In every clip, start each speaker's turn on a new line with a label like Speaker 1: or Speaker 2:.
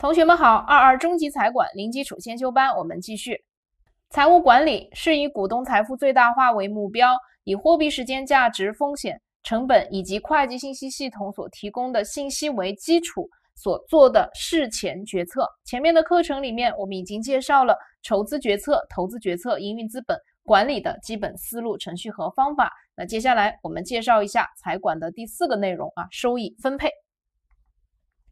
Speaker 1: 同学们好，二二中级财管零基础先修班，我们继续。财务管理是以股东财富最大化为目标，以货币时间价值、风险、成本以及会计信息系统所提供的信息为基础所做的事前决策。前面的课程里面，我们已经介绍了筹资决策、投资决策、营运资本管理的基本思路、程序和方法。那接下来我们介绍一下财管的第四个内容啊，收益分配。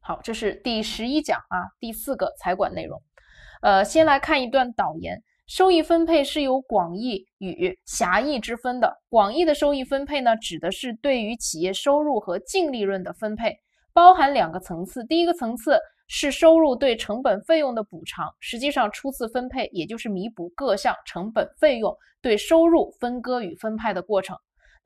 Speaker 1: 好，这是第十一讲啊，第四个财管内容。呃，先来看一段导言。收益分配是有广义与狭义之分的。广义的收益分配呢，指的是对于企业收入和净利润的分配，包含两个层次。第一个层次是收入对成本费用的补偿，实际上初次分配，也就是弥补各项成本费用对收入分割与分派的过程。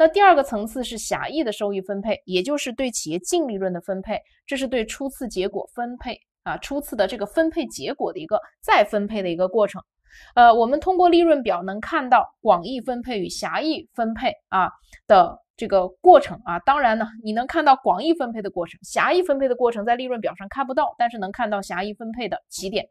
Speaker 1: 那第二个层次是狭义的收益分配，也就是对企业净利润的分配，这是对初次结果分配啊，初次的这个分配结果的一个再分配的一个过程。呃，我们通过利润表能看到广义分配与狭义分配啊的这个过程啊。当然呢，你能看到广义分配的过程，狭义分配的过程在利润表上看不到，但是能看到狭义分配的起点，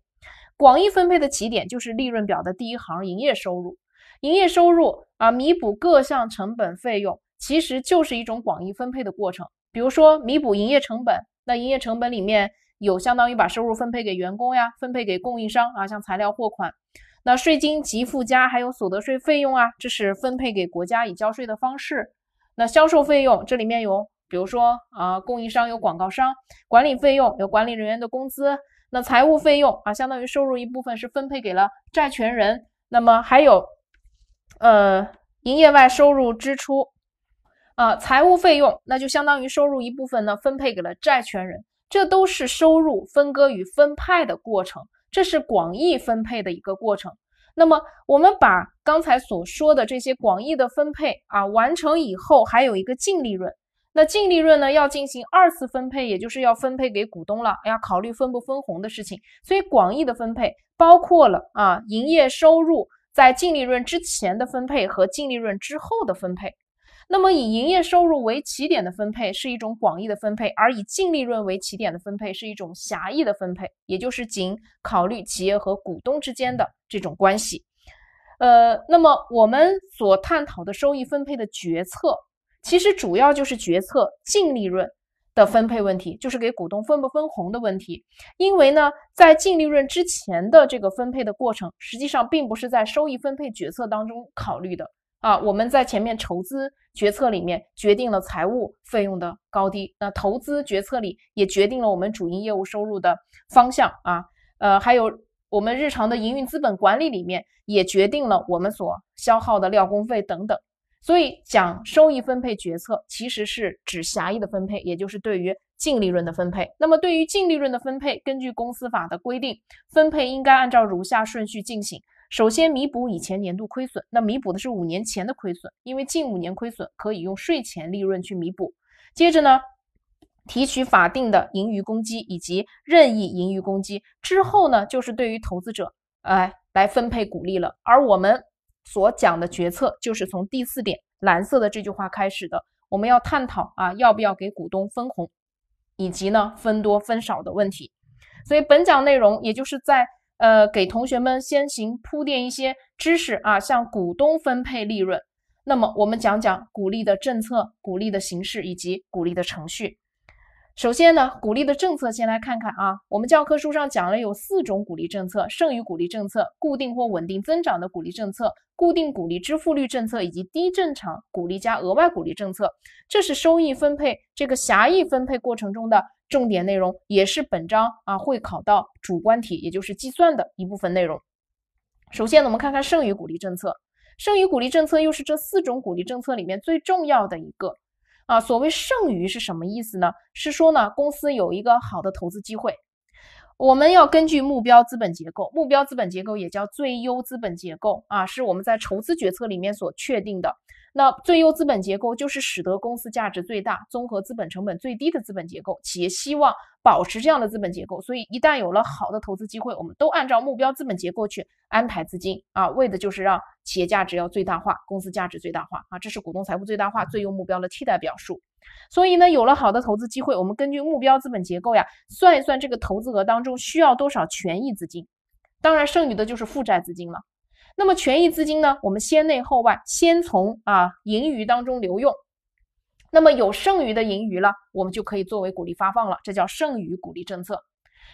Speaker 1: 广义分配的起点就是利润表的第一行营业收入。营业收入啊，弥补各项成本费用，其实就是一种广义分配的过程。比如说，弥补营业成本，那营业成本里面有相当于把收入分配给员工呀，分配给供应商啊，像材料货款。那税金及附加还有所得税费用啊，这是分配给国家以交税的方式。那销售费用这里面有，比如说啊，供应商有广告商，管理费用有管理人员的工资，那财务费用啊，相当于收入一部分是分配给了债权人。那么还有。呃，营业外收入支出，呃，财务费用，那就相当于收入一部分呢，分配给了债权人，这都是收入分割与分派的过程，这是广义分配的一个过程。那么我们把刚才所说的这些广义的分配啊完成以后，还有一个净利润，那净利润呢要进行二次分配，也就是要分配给股东了，要考虑分不分红的事情。所以广义的分配包括了啊营业收入。在净利润之前的分配和净利润之后的分配，那么以营业收入为起点的分配是一种广义的分配，而以净利润为起点的分配是一种狭义的分配，也就是仅考虑企业和股东之间的这种关系。呃，那么我们所探讨的收益分配的决策，其实主要就是决策净利润。的分配问题就是给股东分不分红的问题，因为呢，在净利润之前的这个分配的过程，实际上并不是在收益分配决策当中考虑的啊。我们在前面筹资决策里面决定了财务费用的高低，那投资决策里也决定了我们主营业务收入的方向啊，呃，还有我们日常的营运资本管理里面也决定了我们所消耗的料工费等等。所以讲收益分配决策，其实是指狭义的分配，也就是对于净利润的分配。那么对于净利润的分配，根据公司法的规定，分配应该按照如下顺序进行：首先弥补以前年度亏损，那弥补的是五年前的亏损，因为近五年亏损可以用税前利润去弥补。接着呢，提取法定的盈余公积以及任意盈余公积，之后呢就是对于投资者，哎，来分配股利了。而我们。所讲的决策就是从第四点蓝色的这句话开始的，我们要探讨啊要不要给股东分红，以及呢分多分少的问题。所以本讲内容也就是在呃给同学们先行铺垫一些知识啊，像股东分配利润，那么我们讲讲股利的政策、股利的形式以及股利的程序。首先呢，鼓励的政策，先来看看啊。我们教科书上讲了有四种鼓励政策：剩余鼓励政策、固定或稳定增长的鼓励政策、固定鼓励支付率政策以及低正常鼓励加额外鼓励政策。这是收益分配这个狭义分配过程中的重点内容，也是本章啊会考到主观题，也就是计算的一部分内容。首先，呢，我们看看剩余鼓励政策。剩余鼓励政策又是这四种鼓励政策里面最重要的一个。啊，所谓剩余是什么意思呢？是说呢，公司有一个好的投资机会，我们要根据目标资本结构，目标资本结构也叫最优资本结构啊，是我们在筹资决策里面所确定的。那最优资本结构就是使得公司价值最大、综合资本成本最低的资本结构。企业希望保持这样的资本结构，所以一旦有了好的投资机会，我们都按照目标资本结构去安排资金啊，为的就是让企业价值要最大化，公司价值最大化啊，这是股东财富最大化最优目标的替代表述。所以呢，有了好的投资机会，我们根据目标资本结构呀，算一算这个投资额当中需要多少权益资金，当然剩余的就是负债资金了。那么权益资金呢？我们先内后外，先从啊盈余当中留用。那么有剩余的盈余了，我们就可以作为鼓励发放了，这叫剩余鼓励政策。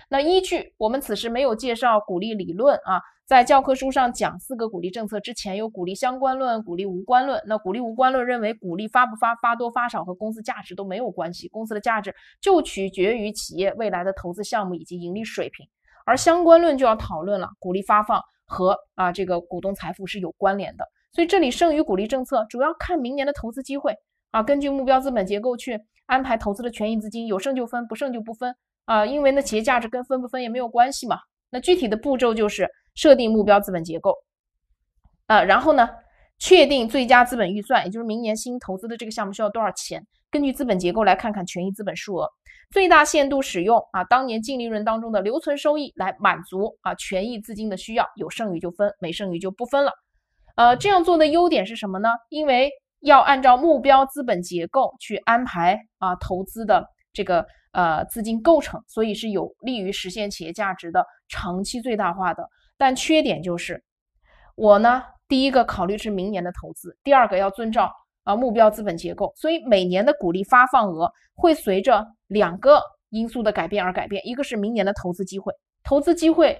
Speaker 1: 那依据我们此时没有介绍鼓励理论啊，在教科书上讲四个鼓励政策之前，有鼓励相关论、鼓励无关论。那鼓励无关论认为，鼓励发不发、发多发少和公司价值都没有关系，公司的价值就取决于企业未来的投资项目以及盈利水平。而相关论就要讨论了，鼓励发放。和啊，这个股东财富是有关联的，所以这里剩余股利政策主要看明年的投资机会啊，根据目标资本结构去安排投资的权益资金，有剩就分，不剩就不分啊，因为呢，企业价值跟分不分也没有关系嘛。那具体的步骤就是设定目标资本结构啊，然后呢，确定最佳资本预算，也就是明年新投资的这个项目需要多少钱。根据资本结构来看看权益资本数额，最大限度使用啊，当年净利润当中的留存收益来满足啊权益资金的需要，有剩余就分，没剩余就不分了。呃，这样做的优点是什么呢？因为要按照目标资本结构去安排啊投资的这个呃资金构成，所以是有利于实现企业价值的长期最大化的。但缺点就是，我呢第一个考虑是明年的投资，第二个要遵照。啊，目标资本结构，所以每年的股利发放额会随着两个因素的改变而改变，一个是明年的投资机会，投资机会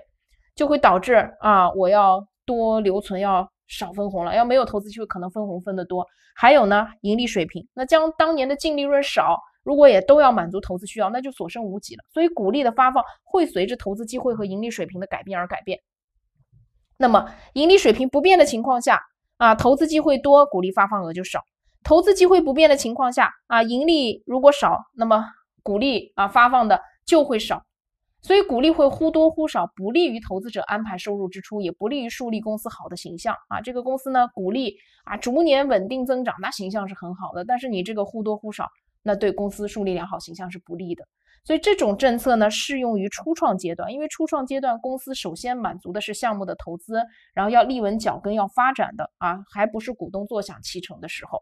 Speaker 1: 就会导致啊，我要多留存，要少分红了，要没有投资机会，可能分红分的多。还有呢，盈利水平，那将当年的净利润少，如果也都要满足投资需要，那就所剩无几了。所以股利的发放会随着投资机会和盈利水平的改变而改变。那么盈利水平不变的情况下，啊，投资机会多，股利发放额就少。投资机会不变的情况下啊，盈利如果少，那么股利啊发放的就会少，所以股利会忽多忽少，不利于投资者安排收入支出，也不利于树立公司好的形象啊。这个公司呢，股利啊逐年稳定增长，那形象是很好的。但是你这个忽多忽少，那对公司树立良好形象是不利的。所以这种政策呢，适用于初创阶段，因为初创阶段公司首先满足的是项目的投资，然后要立稳脚跟，要发展的啊，还不是股东坐享其成的时候。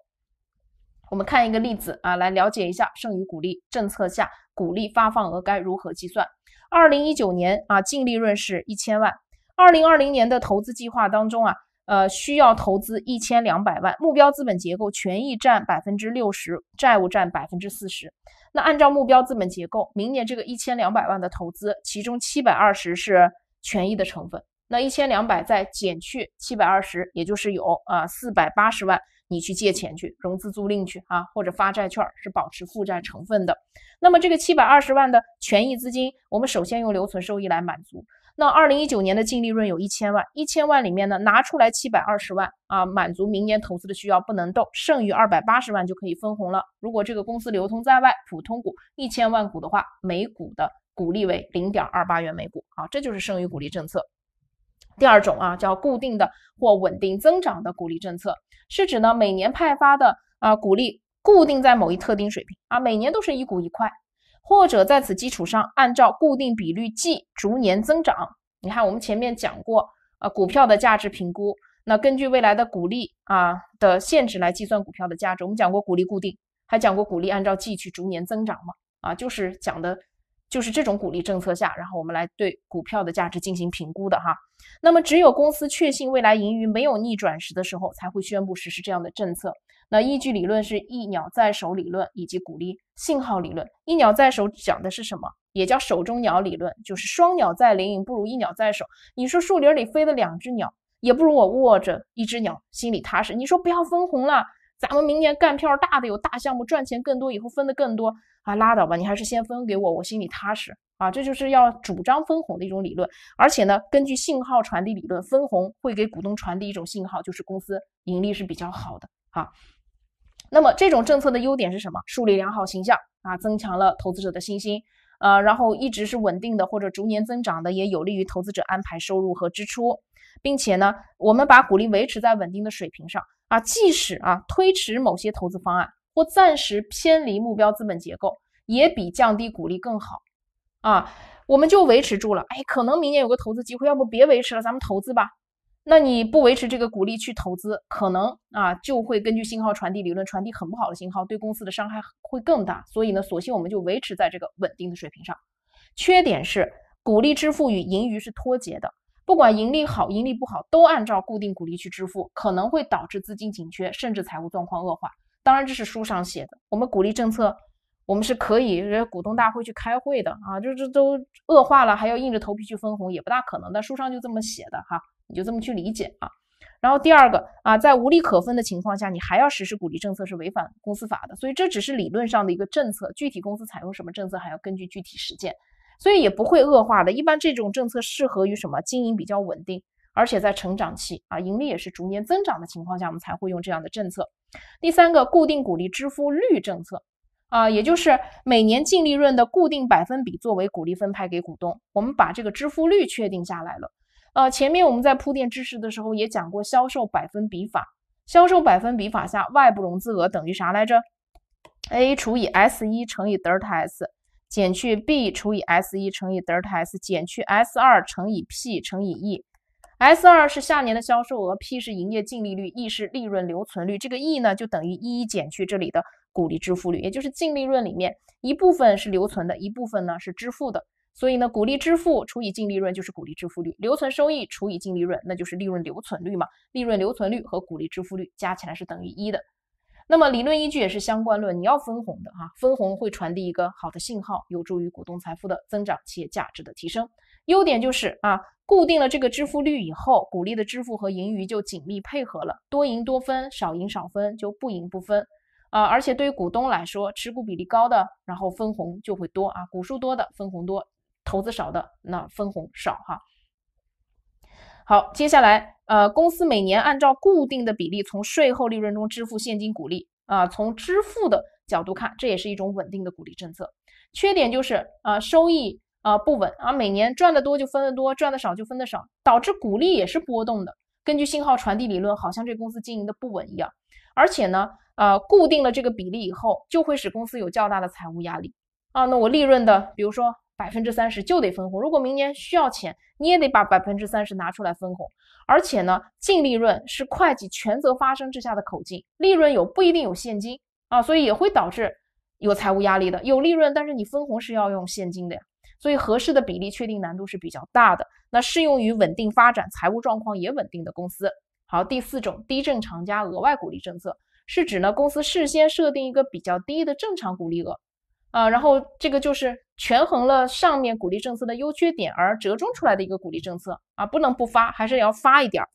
Speaker 1: 我们看一个例子啊，来了解一下剩余股利政策下股利发放额该如何计算。二零一九年啊，净利润是一千万。二零二零年的投资计划当中啊，呃，需要投资一千两百万。目标资本结构，权益占百分之六十，债务占百分之四十。那按照目标资本结构，明年这个一千两百万的投资，其中七百二十是权益的成分，那一千两百再减去七百二十，也就是有啊四百八十万。你去借钱去，融资租赁去啊，或者发债券是保持负债成分的。那么这个七百二十万的权益资金，我们首先用留存收益来满足。那二零一九年的净利润有一千万，一千万里面呢拿出来七百二十万啊，满足明年投资的需要，不能动，剩余二百八十万就可以分红了。如果这个公司流通在外普通股一千万股的话，每股的股利为零点二八元每股。好，这就是剩余股利政策。第二种啊，叫固定的或稳定增长的股利政策，是指呢每年派发的啊股利固定在某一特定水平啊，每年都是一股一块，或者在此基础上按照固定比率计逐年增长。你看，我们前面讲过，呃，股票的价值评估，那根据未来的股利啊的限制来计算股票的价值。我们讲过股利固定，还讲过股利按照计去逐年增长嘛，啊，就是讲的。就是这种鼓励政策下，然后我们来对股票的价值进行评估的哈。那么，只有公司确信未来盈余没有逆转时的时候，才会宣布实施这样的政策。那依据理论是“一鸟在手”理论以及鼓励信号理论。“一鸟在手”讲的是什么？也叫手中鸟理论，就是双鸟在林不如一鸟在手。你说树林里飞了两只鸟，也不如我握着一只鸟，心里踏实。你说不要分红了。咱们明年干票大的有大项目赚钱更多，以后分的更多啊，拉倒吧，你还是先分给我，我心里踏实啊。这就是要主张分红的一种理论，而且呢，根据信号传递理论，分红会给股东传递一种信号，就是公司盈利是比较好的啊。那么这种政策的优点是什么？树立良好形象啊，增强了投资者的信心，呃，然后一直是稳定的或者逐年增长的，也有利于投资者安排收入和支出。并且呢，我们把股利维持在稳定的水平上啊，即使啊推迟某些投资方案或暂时偏离目标资本结构，也比降低股利更好啊。我们就维持住了，哎，可能明年有个投资机会，要不别维持了，咱们投资吧。那你不维持这个股利去投资，可能啊就会根据信号传递理论传递很不好的信号，对公司的伤害会更大。所以呢，索性我们就维持在这个稳定的水平上。缺点是股利支付与盈余是脱节的。不管盈利好盈利不好，都按照固定股利去支付，可能会导致资金紧缺，甚至财务状况恶化。当然，这是书上写的。我们股利政策，我们是可以股东大会去开会的啊，就这都恶化了，还要硬着头皮去分红，也不大可能但书上就这么写的哈，你就这么去理解啊。然后第二个啊，在无利可分的情况下，你还要实施股利政策是违反公司法的。所以这只是理论上的一个政策，具体公司采用什么政策，还要根据具体实践。所以也不会恶化的一般这种政策适合于什么经营比较稳定，而且在成长期啊，盈利也是逐年增长的情况下，我们才会用这样的政策。第三个固定股利支付率政策啊，也就是每年净利润的固定百分比作为股利分派给股东，我们把这个支付率确定下来了。呃，前面我们在铺垫知识的时候也讲过销售百分比法，销售百分比法下外部融资额等于啥来着？A 除以 S 一乘以德尔塔 S。减去 B 除以 S 一乘以德尔塔 S 减去 S 二乘以 P 乘以 E，S 二是下年的销售额，P 是营业净利率，E 是利润留存率。这个 E 呢，就等于一减去这里的股利支付率，也就是净利润里面一部分是留存的，一部分呢是支付的。所以呢，股利支付除以净利润就是股利支付率，留存收益除以净利润那就是利润留存率嘛？利润留存率和股利支付率加起来是等于一的。那么理论依据也是相关论，你要分红的哈，分红会传递一个好的信号，有助于股东财富的增长，企业价值的提升。优点就是啊，固定了这个支付率以后，股利的支付和盈余就紧密配合了，多赢多分，少赢少分，就不赢不分。啊，而且对于股东来说，持股比例高的，然后分红就会多啊，股数多的分红多，投资少的那分红少哈。好，接下来，呃，公司每年按照固定的比例从税后利润中支付现金股利，啊，从支付的角度看，这也是一种稳定的股利政策。缺点就是，啊，收益啊不稳啊，每年赚得多就分得多，赚的少就分的少，导致股利也是波动的。根据信号传递理论，好像这公司经营的不稳一样。而且呢，呃，固定了这个比例以后，就会使公司有较大的财务压力。啊，那我利润的，比如说。百分之三十就得分红，如果明年需要钱，你也得把百分之三十拿出来分红。而且呢，净利润是会计权责发生制下的口径，利润有不一定有现金啊，所以也会导致有财务压力的。有利润，但是你分红是要用现金的呀，所以合适的比例确定难度是比较大的。那适用于稳定发展、财务状况也稳定的公司。好，第四种低正常加额外鼓励政策是指呢，公司事先设定一个比较低的正常鼓励额，啊，然后这个就是。权衡了上面鼓励政策的优缺点，而折中出来的一个鼓励政策啊，不能不发，还是要发一点儿。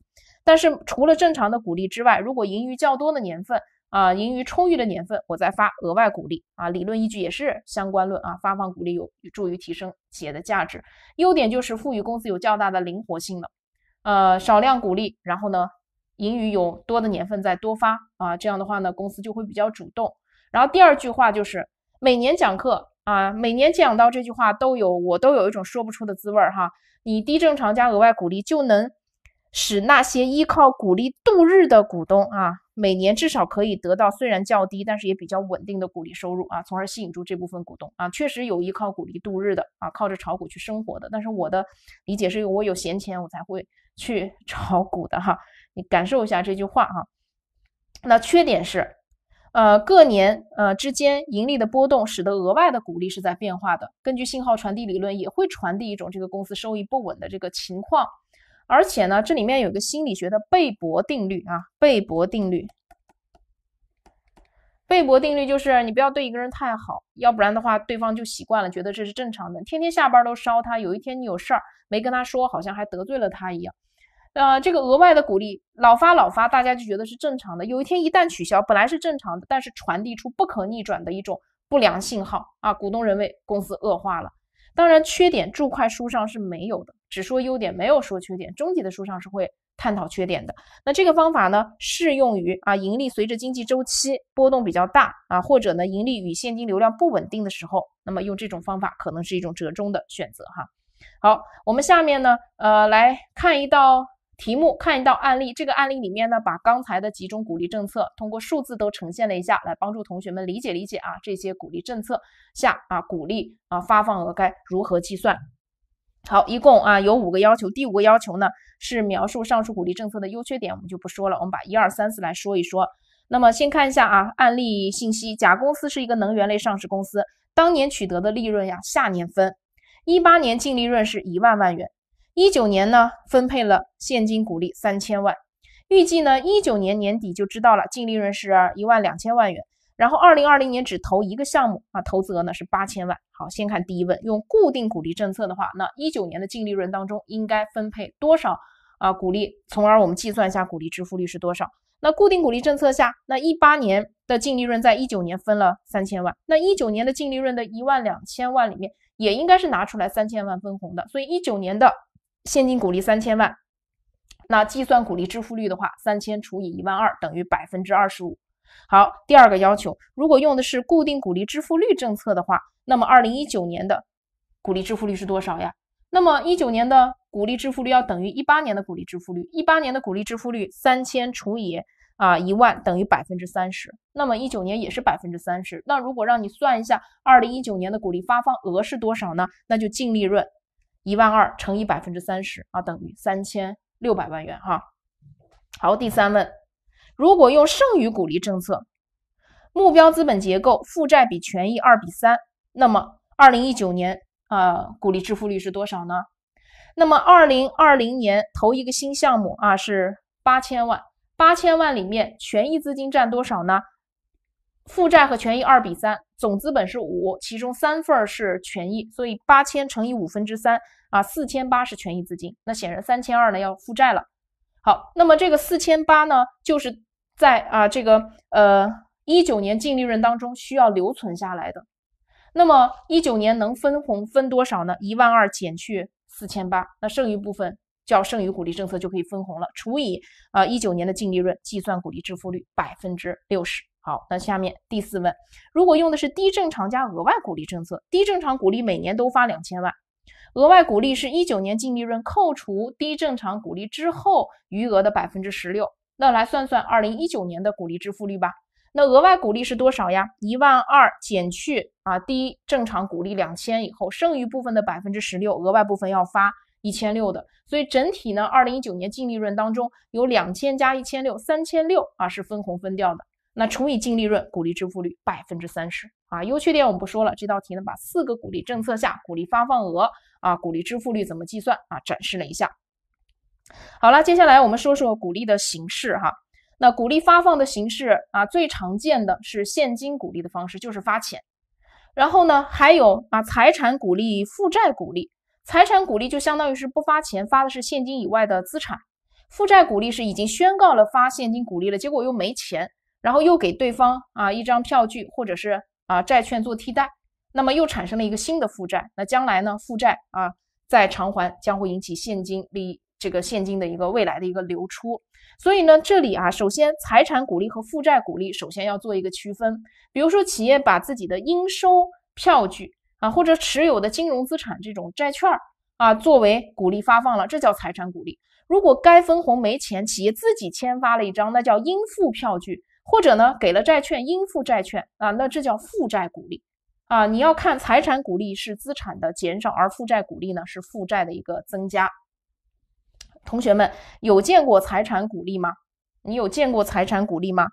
Speaker 1: 但是除了正常的鼓励之外，如果盈余较多的年份啊，盈余充裕的年份，我再发额外鼓励啊。理论依据也是相关论啊，发放鼓励有助于提升企业的价值。优点就是赋予公司有较大的灵活性了，呃，少量鼓励，然后呢，盈余有多的年份再多发啊，这样的话呢，公司就会比较主动。然后第二句话就是每年讲课。啊，每年讲到这句话都有，我都有一种说不出的滋味儿哈。你低正常加额外鼓励就能使那些依靠鼓励度日的股东啊，每年至少可以得到虽然较低，但是也比较稳定的股利收入啊，从而吸引住这部分股东啊。确实有依靠鼓励度日的啊，靠着炒股去生活的。但是我的理解是，我有闲钱，我才会去 炒股的哈。你感受一下这句话哈。那缺点是。呃，各年呃之间盈利的波动，使得额外的股利是在变化的。根据信号传递理论，也会传递一种这个公司收益不稳的这个情况。而且呢，这里面有个心理学的贝博定律啊，贝博定律，贝博定律就是你不要对一个人太好，要不然的话，对方就习惯了，觉得这是正常的。天天下班都烧他，有一天你有事儿没跟他说，好像还得罪了他一样。呃，这个额外的鼓励老发老发，大家就觉得是正常的。有一天一旦取消，本来是正常的，但是传递出不可逆转的一种不良信号啊，股东认为公司恶化了。当然，缺点注会书上是没有的，只说优点，没有说缺点。中级的书上是会探讨缺点的。那这个方法呢，适用于啊，盈利随着经济周期波动比较大啊，或者呢，盈利与现金流量不稳定的时候，那么用这种方法可能是一种折中的选择哈。好，我们下面呢，呃，来看一道。题目看一道案例，这个案例里面呢，把刚才的几种鼓励政策通过数字都呈现了一下，来帮助同学们理解理解啊，这些鼓励政策下啊，鼓励啊发放额该如何计算？好，一共啊有五个要求，第五个要求呢是描述上述鼓励政策的优缺点，我们就不说了，我们把一二三四来说一说。那么先看一下啊案例信息，甲公司是一个能源类上市公司，当年取得的利润呀，下年分，一八年净利润是一万万元。一九年呢，分配了现金股利三千万，预计呢一九年年底就知道了，净利润是一万两千万元。然后二零二零年只投一个项目啊，投资额呢是八千万。好，先看第一问，用固定股利政策的话，那一九年的净利润当中应该分配多少啊股利？从而我们计算一下股利支付率是多少？那固定股利政策下，那一八年的净利润在一九年分了三千万，那一九年的净利润的一万两千万里面也应该是拿出来三千万分红的，所以一九年的。现金股利三千万，那计算股利支付率的话，三千除以一万二等于百分之二十五。好，第二个要求，如果用的是固定股利支付率政策的话，那么二零一九年的股利支付率是多少呀？那么一九年的股利支付率要等于一八年的股利支付率，一八年的股利支付率三千除以啊一万等于百分之三十。那么一九年也是百分之三十。那如果让你算一下二零一九年的股利发放额是多少呢？那就净利润。一万二乘以百分之三十啊，等于三千六百万元哈。好，第三问，如果用剩余股利政策，目标资本结构负债比权益二比三，那么二零一九年啊，股利支付率是多少呢？那么二零二零年投一个新项目啊，是八千万，八千万里面权益资金占多少呢？负债和权益二比三，总资本是五，其中三份是权益，所以八千乘以五分之三啊，四千八是权益资金，那显然三千二呢要负债了。好，那么这个四千八呢，就是在啊这个呃一九年净利润当中需要留存下来的。那么一九年能分红分多少呢？一万二减去四千八，那剩余部分叫剩余股利政策就可以分红了，除以啊一九年的净利润，计算股利支付率百分之六十。好，那下面第四问，如果用的是低正常加额外鼓励政策，低正常鼓励每年都发两千万，额外鼓励是一九年净利润扣除低正常鼓励之后余额的百分之十六，那来算算二零一九年的鼓励支付率吧。那额外鼓励是多少呀？一万二减去啊低正常鼓励两千以后，剩余部分的百分之十六，额外部分要发一千六的，所以整体呢，二零一九年净利润当中有两千加一千六，三千六啊是分红分掉的。那除以净利润，鼓励支付率百分之三十啊。优缺点我们不说了，这道题呢把四个鼓励政策下鼓励发放额啊、鼓励支付率怎么计算啊展示了一下。好了，接下来我们说说鼓励的形式哈。那鼓励发放的形式啊，最常见的是现金鼓励的方式，就是发钱。然后呢，还有啊财产鼓励、负债鼓励。财产鼓励就相当于是不发钱，发的是现金以外的资产。负债鼓励是已经宣告了发现金鼓励了，结果又没钱。然后又给对方啊一张票据或者是啊债券做替代，那么又产生了一个新的负债。那将来呢负债啊再偿还将会引起现金利这个现金的一个未来的一个流出。所以呢这里啊首先财产股利和负债股利首先要做一个区分。比如说企业把自己的应收票据啊或者持有的金融资产这种债券啊作为股利发放了，这叫财产股利。如果该分红没钱，企业自己签发了一张，那叫应付票据。或者呢，给了债券应付债券啊，那这叫负债股利啊。你要看财产股利是资产的减少，而负债股利呢是负债的一个增加。同学们有见过财产股利吗？你有见过财产股利吗？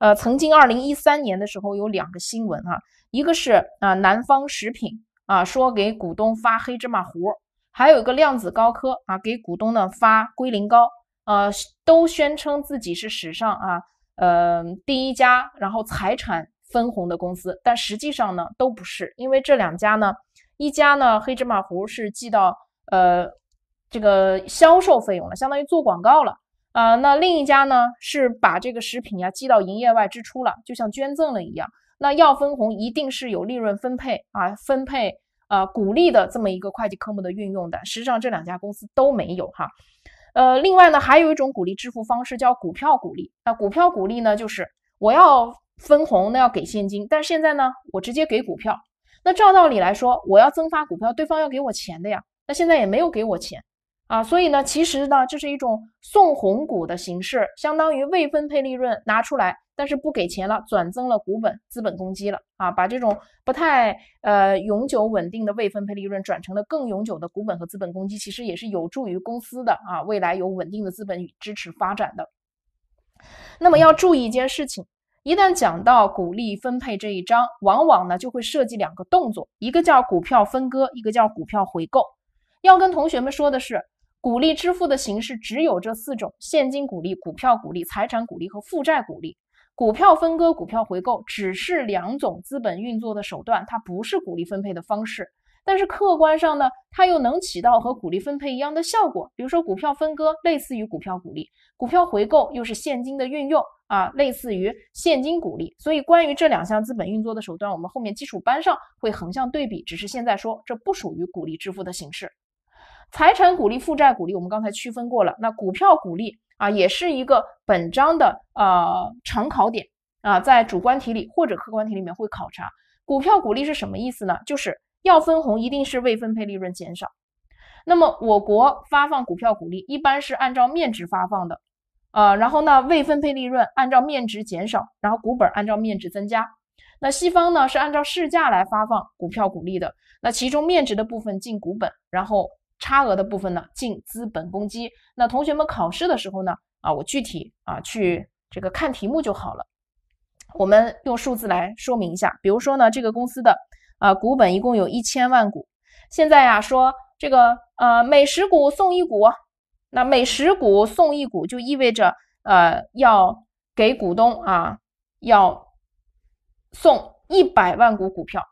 Speaker 1: 呃，曾经二零一三年的时候有两个新闻啊，一个是啊南方食品啊说给股东发黑芝麻糊，还有一个量子高科啊给股东呢发龟苓膏，呃，都宣称自己是史上啊。呃，第一家，然后财产分红的公司，但实际上呢都不是，因为这两家呢，一家呢黑芝麻糊是记到呃这个销售费用了，相当于做广告了啊，那另一家呢是把这个食品呀记到营业外支出了，就像捐赠了一样。那要分红一定是有利润分配啊，分配啊鼓励的这么一个会计科目的运用的，实际上这两家公司都没有哈。呃，另外呢，还有一种鼓励支付方式叫股票鼓励。那股票鼓励呢，就是我要分红，那要给现金，但现在呢，我直接给股票。那照道理来说，我要增发股票，对方要给我钱的呀。那现在也没有给我钱啊，所以呢，其实呢，这是一种送红股的形式，相当于未分配利润拿出来。但是不给钱了，转增了股本、资本公积了啊！把这种不太呃永久稳定的未分配利润转成了更永久的股本和资本公积，其实也是有助于公司的啊未来有稳定的资本支持发展的。那么要注意一件事情，一旦讲到股利分配这一章，往往呢就会涉及两个动作，一个叫股票分割，一个叫股票回购。要跟同学们说的是，股利支付的形式只有这四种：现金股利、股票股利、财产股利和负债股利。股票分割、股票回购只是两种资本运作的手段，它不是股利分配的方式。但是客观上呢，它又能起到和股利分配一样的效果。比如说，股票分割类似于股票股利，股票回购又是现金的运用啊，类似于现金股利。所以，关于这两项资本运作的手段，我们后面基础班上会横向对比。只是现在说，这不属于股利支付的形式。财产股利、负债股利，我们刚才区分过了。那股票股利啊，也是一个本章的呃常考点啊，在主观题里或者客观题里面会考察。股票股利是什么意思呢？就是要分红，一定是未分配利润减少。那么我国发放股票股利一般是按照面值发放的啊，然后呢，未分配利润按照面值减少，然后股本按照面值增加。那西方呢是按照市价来发放股票股利的，那其中面值的部分进股本，然后。差额的部分呢，净资本公积。那同学们考试的时候呢，啊，我具体啊去这个看题目就好了。我们用数字来说明一下，比如说呢，这个公司的啊股本一共有一千万股，现在呀说这个呃每十股送一股，那每十股送一股就意味着呃要给股东啊要送一百万股股票。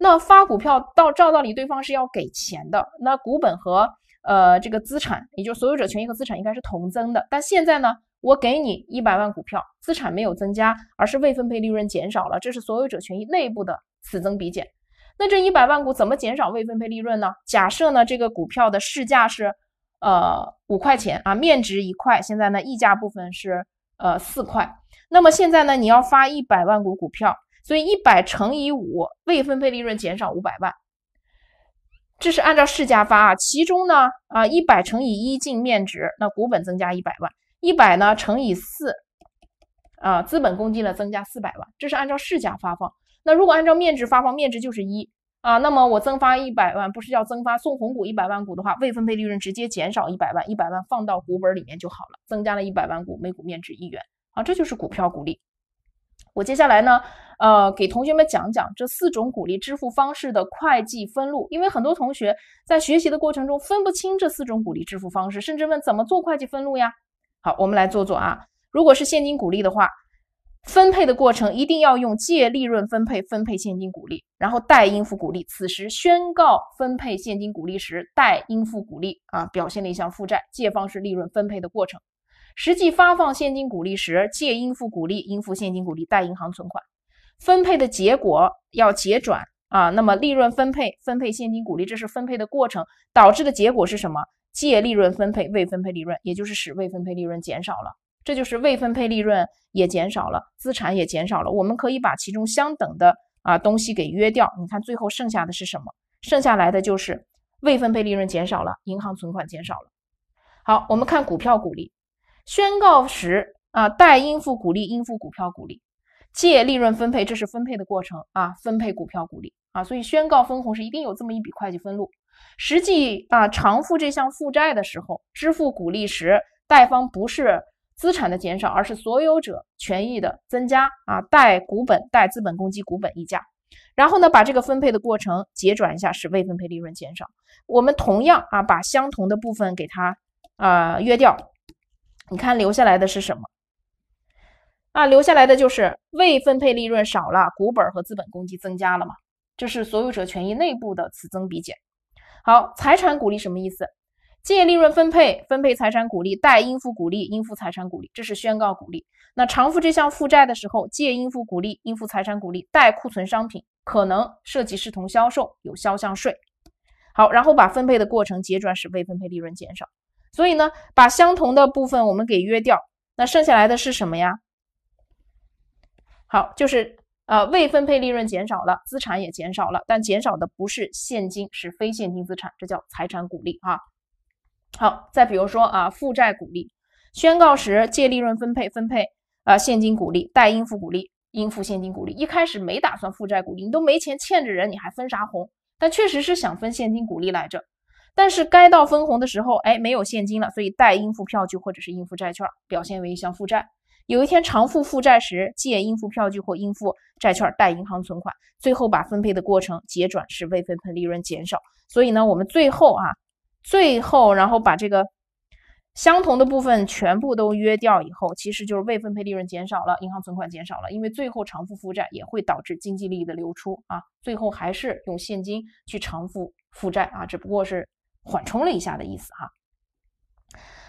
Speaker 1: 那发股票到照道理对方是要给钱的，那股本和呃这个资产，也就是所有者权益和资产应该是同增的。但现在呢，我给你一百万股票，资产没有增加，而是未分配利润减少了，这是所有者权益内部的此增彼减。那这一百万股怎么减少未分配利润呢？假设呢这个股票的市价是呃五块钱啊，面值一块，现在呢溢价部分是呃四块。那么现在呢你要发一百万股股票。所以一百乘以五未分配利润减少五百万，这是按照市价发啊。其中呢啊一百乘以一净面值，那股本增加一百万，一百呢乘以四啊资本公积呢增加四百万，这是按照市价发放。那如果按照面值发放，面值就是一啊，那么我增发一百万，不是要增发送红股一百万股的话，未分配利润直接减少一百万，一百万放到股本里面就好了，增加了一百万股，每股面值一元啊，这就是股票股利。我接下来呢？呃，给同学们讲讲这四种鼓励支付方式的会计分录，因为很多同学在学习的过程中分不清这四种鼓励支付方式，甚至问怎么做会计分录呀？好，我们来做做啊。如果是现金鼓励的话，分配的过程一定要用借利润分配分配现金鼓励，然后贷应付股利。此时宣告分配现金股利时，贷应付股利啊，表现了一项负债，借方是利润分配的过程。实际发放现金股利时，借应付股利，应付现金股利，贷银行存款。分配的结果要结转啊，那么利润分配、分配现金股利，这是分配的过程，导致的结果是什么？借利润分配，未分配利润，也就是使未分配利润减少了，这就是未分配利润也减少了，资产也减少了。我们可以把其中相等的啊东西给约掉，你看最后剩下的是什么？剩下来的就是未分配利润减少了，银行存款减少了。好，我们看股票股利，宣告时啊，待应付股利，应付股票股利。借利润分配，这是分配的过程啊，分配股票股利啊，所以宣告分红是一定有这么一笔会计分录，实际啊偿付这项负债的时候，支付股利时，贷方不是资产的减少，而是所有者权益的增加啊，贷股本，贷资本公积，股本溢价，然后呢把这个分配的过程结转一下，使未分配利润减少。我们同样啊把相同的部分给它啊约掉，你看留下来的是什么？啊，留下来的就是未分配利润少了，股本和资本公积增加了嘛？这是所有者权益内部的此增彼减。好，财产股利什么意思？借利润分配，分配财产股利，贷应付股利，应付财产股利，这是宣告股利。那偿付这项负债的时候，借应付股利，应付财产股利，贷库存商品，可能涉及视同销售，有销项税。好，然后把分配的过程结转使未分配利润减少。所以呢，把相同的部分我们给约掉，那剩下来的是什么呀？好，就是呃，未分配利润减少了，资产也减少了，但减少的不是现金，是非现金资产，这叫财产股利啊。好，再比如说啊，负债股利，宣告时借利润分配，分配啊现金股利，贷应付股利，应付现金股利。一开始没打算负债股利，你都没钱欠着人，你还分啥红？但确实是想分现金股利来着，但是该到分红的时候，哎，没有现金了，所以带应付票据或者是应付债券，表现为一项负债。有一天偿付负债时借应付票据或应付债券贷银行存款，最后把分配的过程结转，使未分配利润减少。所以呢，我们最后啊，最后然后把这个相同的部分全部都约掉以后，其实就是未分配利润减少了，银行存款减少了，因为最后偿付负债也会导致经济利益的流出啊，最后还是用现金去偿付负债啊，只不过是缓冲了一下的意思哈。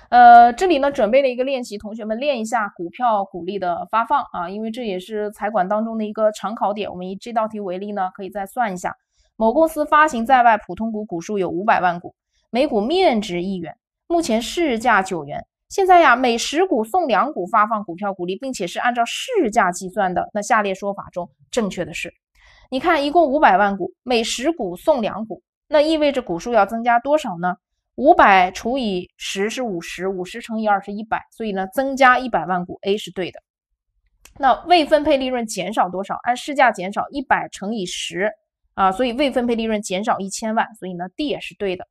Speaker 1: 呃，这里呢准备了一个练习，同学们练一下股票股利的发放啊，因为这也是财管当中的一个常考点。我们以这道题为例呢，可以再算一下。某公司发行在外普通股股数有五百万股，每股面值一元，目前市价九元。现在呀，每十股送两股发放股票股利，并且是按照市价计算的。那下列说法中正确的是？你看，一共五百万股，每十股送两股，那意味着股数要增加多少呢？五百除以十是五十，五十乘以二是一百，所以呢，增加一百万股 A 是对的。那未分配利润减少多少？按市价减少一百乘以十啊，所以未分配利润减少一千万，所以呢，D 也是对的。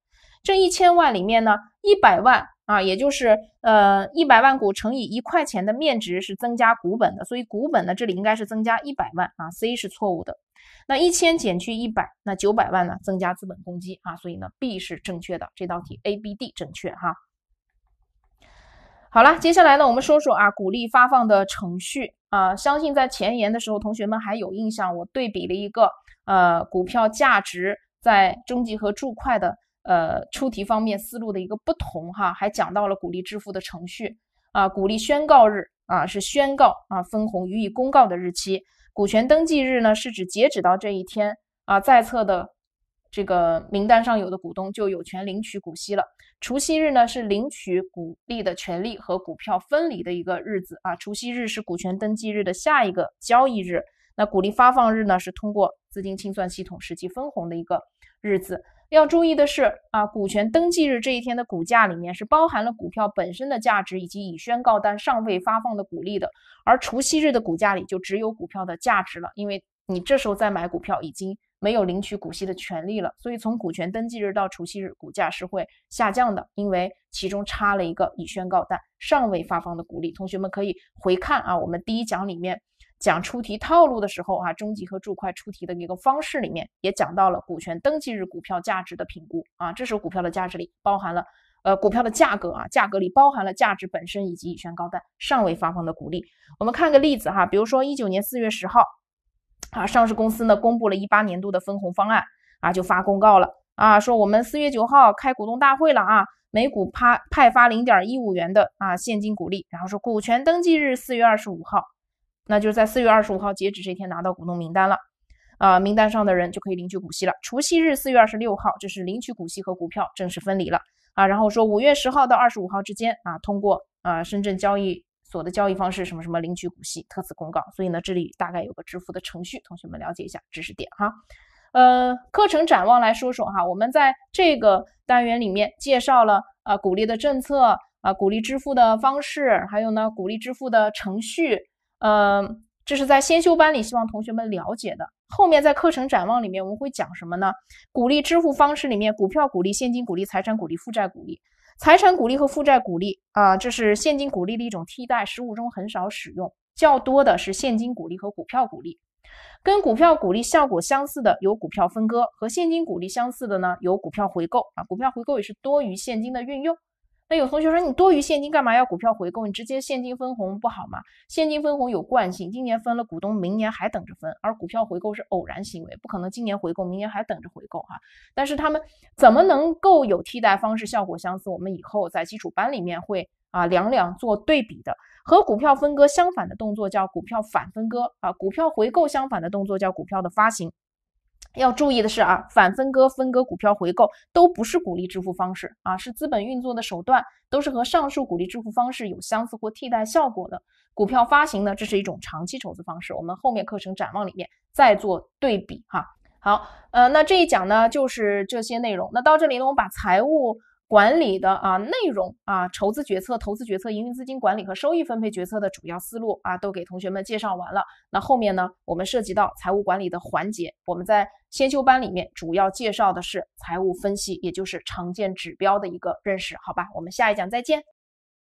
Speaker 1: 这一千万里面呢，一百万啊，也就是呃一百万股乘以一块钱的面值是增加股本的，所以股本呢这里应该是增加一百万啊，C 是错误的。那一千减去一百，那九百万呢增加资本公积啊，所以呢 B 是正确的。这道题 A、B、D 正确哈。好了，接下来呢我们说说啊股利发放的程序啊，相信在前言的时候同学们还有印象，我对比了一个呃股票价值在中集和注会的。呃，出题方面思路的一个不同哈，还讲到了鼓励支付的程序啊，鼓励宣告日啊是宣告啊分红予以公告的日期，股权登记日呢是指截止到这一天啊在册的这个名单上有的股东就有权领取股息了，除息日呢是领取股利的权利和股票分离的一个日子啊，除息日是股权登记日的下一个交易日，那鼓励发放日呢是通过资金清算系统实际分红的一个日子。要注意的是啊，股权登记日这一天的股价里面是包含了股票本身的价值以及已宣告但尚未发放的股利的，而除息日的股价里就只有股票的价值了，因为你这时候再买股票已经没有领取股息的权利了。所以从股权登记日到除息日，股价是会下降的，因为其中差了一个已宣告但尚未发放的股利。同学们可以回看啊，我们第一讲里面。讲出题套路的时候，啊，中级和注会出题的一个方式里面也讲到了股权登记日股票价值的评估啊，这是股票的价值里包含了呃股票的价格啊，价格里包含了价值本身以及以权高但尚未发放的股利。我们看个例子哈，比如说一九年四月十号，啊，上市公司呢公布了一八年度的分红方案啊，就发公告了啊，说我们四月九号开股东大会了啊，每股派派发零点一五元的啊现金股利，然后说股权登记日四月二十五号。那就是在四月二十五号截止这一天拿到股东名单了，啊，名单上的人就可以领取股息了。除息日四月二十六号，这是领取股息和股票正式分离了啊。然后说五月十号到二十五号之间啊，通过啊深圳交易所的交易方式什么什么领取股息，特此公告。所以呢，这里大概有个支付的程序，同学们了解一下知识点哈。呃，课程展望来说说哈，我们在这个单元里面介绍了啊鼓励的政策啊鼓励支付的方式，还有呢鼓励支付的程序。呃，这是在先修班里希望同学们了解的。后面在课程展望里面我们会讲什么呢？鼓励支付方式里面，股票鼓励、现金鼓励、财产鼓励、负债鼓励。财产鼓励和负债鼓励啊，这是现金鼓励的一种替代，实务中很少使用，较多的是现金鼓励和股票鼓励。跟股票鼓励效果相似的有股票分割，和现金鼓励相似的呢有股票回购啊，股票回购也是多于现金的运用。那有同学说你多余现金干嘛要股票回购？你直接现金分红不好吗？现金分红有惯性，今年分了，股东明年还等着分；而股票回购是偶然行为，不可能今年回购明年还等着回购哈。但是他们怎么能够有替代方式效果相似？我们以后在基础班里面会啊两两做对比的。和股票分割相反的动作叫股票反分割啊，股票回购相反的动作叫股票的发行。要注意的是啊，反分割、分割股票回购都不是鼓励支付方式啊，是资本运作的手段，都是和上述鼓励支付方式有相似或替代效果的。股票发行呢，这是一种长期筹资方式，我们后面课程展望里面再做对比哈。好，呃，那这一讲呢就是这些内容，那到这里呢，我们把财务。管理的啊内容啊筹资决策、投资决策、营运资金管理和收益分配决策的主要思路啊都给同学们介绍完了。那后面呢，我们涉及到财务管理的环节，我们在先修班里面主要介绍的是财务分析，也就是常见指标的一个认识，好吧？我们下一讲再见。